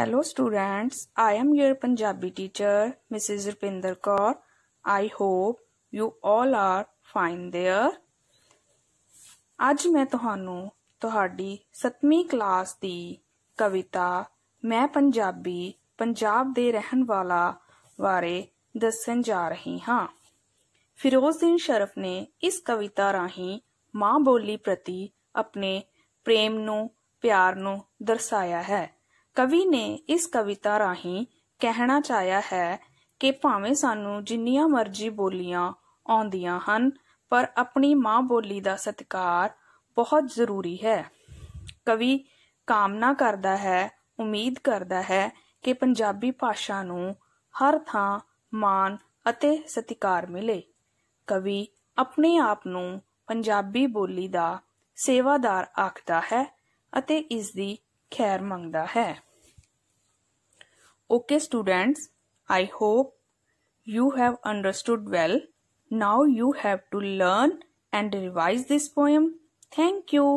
Hello students, I am your Punjabi teacher Mrs. Rupinder Kaur. I hope you all are fine there. ਅੱਜ ਮੈਂ ਤੁਹਾਨੂੰ ਤੁਹਾਡੀ 7ਵੀਂ class ਦੀ ਕਵਿਤਾ ਮੈਂ ਪੰਜਾਬੀ ਪੰਜਾਬ ਦੇ ਰਹਿਣ ਵਾਲਾ ਬਾਰੇ ਦੱਸਣ ਜਾ ਰਹੀ ਹਾਂ ਫਿਰੋਜ਼ਦੀਨ ਸ਼ਰਫ ਨੇ ਇਸ ਕਵਿਤਾ ਰਾਹੀਂ ਮਾਂ ਬੋਲੀ ਪ੍ਰਤੀ ਆਪਣੇ ਪ੍ਰੇਮ ਨੂੰ ਪਿਆਰ ਨੂੰ ਦਰਸਾਇਆ ਹੈ ਕਵੀ ਨੇ ਇਸ ਕਵਿਤਾ ਰਾਹੀਂ ਕਹਿਣਾ ਚਾਹਿਆ ਹੈ ਕਿ ਭਾਵੇਂ ਸਾਨੂੰ ਜਿੰਨੀਆਂ ਮਰਜ਼ੀ ਬੋਲੀਆਂ ਆਉਂਦੀਆਂ ਹਨ ਪਰ ਆਪਣੀ ਮਾਂ ਬੋਲੀ ਦਾ ਸਤਿਕਾਰ ਬਹੁਤ ਜ਼ਰੂਰੀ ਹੈ ਕਵੀ ਕਾਮਨਾ ਕਰਦਾ ਹੈ ਉਮੀਦ ਕਰਦਾ ਹੈ ਕਿ ਪੰਜਾਬੀ ਭਾਸ਼ਾ ਨੂੰ ਹਰ ਥਾਂ ਮਾਨ ਅਤੇ ਸਤਿਕਾਰ ਮਿਲੇ ਕਵੀ ਆਪਣੇ ਆਪ ਨੂੰ ਪੰਜਾਬੀ ਬੋਲੀ ਦਾ ਸੇਵਾਦਾਰ ਆਖਦਾ ਹੈ ਅਤੇ ਇਸ ਦੀ ਖੈਰ ਮੰਗਦਾ ਹੈ okay students I hope you have understood well. Now you have to learn and revise this poem. Thank you.